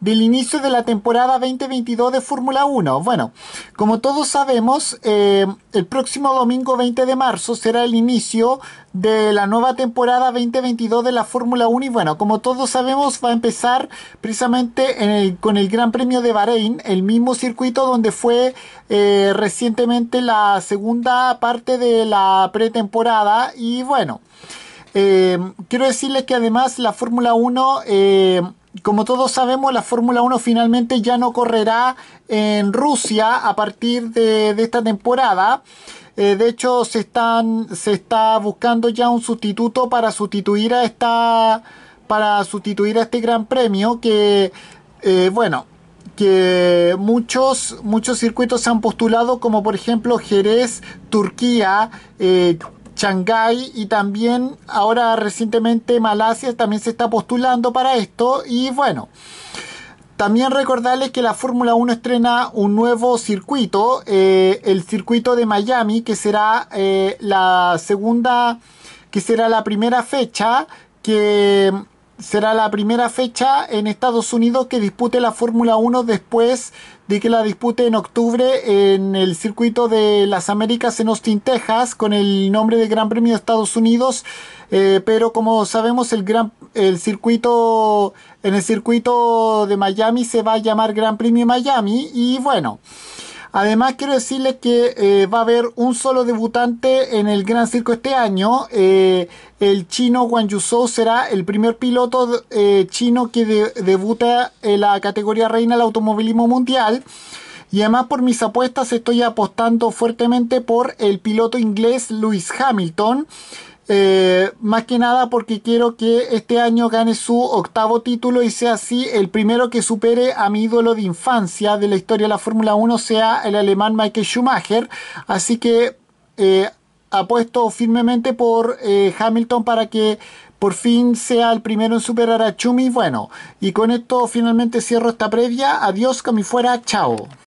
del inicio de la temporada 2022 de Fórmula 1. Bueno, como todos sabemos, eh, el próximo domingo 20 de marzo será el inicio de la nueva temporada 2022 de la Fórmula 1 y bueno, como todos sabemos va a empezar precisamente en con el Gran Premio de Bahrein, el mismo circuito donde fue eh, recientemente la segunda parte de la pretemporada y bueno. Em, quiero decirles que además la Fórmula 1, em, como todos sabemos, la Fórmula 1 finalmente ya no correrá en Rusia a partir de, esta temporada. Eh, de hecho, se, están, se está buscando ya un sustituto para sustituir a esta para sustituir este gran premio que eh, bueno que muchos muchos circuitos se han postulado como por ejemplo Jerez Turquía eh, Shanghái y también ahora recientemente Malasia también se está postulando para esto y bueno. También recordarles que la Fórmula 1 estrena un nuevo circuito, eh, el circuito de Miami, que será eh, la segunda, que será la primera fecha que será la primera fecha en Estados Unidos que dispute la Fórmula 1 después de que la dispute en octubre en el circuito de las Américas en Austin, Texas, con el nombre de Gran Premio de Estados Unidos. Eh, pero como sabemos, el, gran, el circuito en el circuito de Miami se va a llamar Gran Premio Miami. Y bueno. Además, quiero decirles que eh, va a haber un solo debutante en el Gran Circo este año. Eh, el chino Wang Yuzhou será el primer piloto eh, chino que debuta en la categoría reina del automovilismo mundial. Y además por mis apuestas estoy apostando fuertemente por el piloto inglés Lewis Hamilton. Eh, más que nada porque quiero que este año gane su octavo título y sea así el primero que supere a mi ídolo de infancia de la historia de la Fórmula 1, sea el alemán Michael Schumacher. Así que eh, apuesto firmemente por eh, Hamilton para que por fin sea el primero en superar a Chumi. Bueno, y con esto finalmente cierro esta previa. Adiós, que fuera, chao.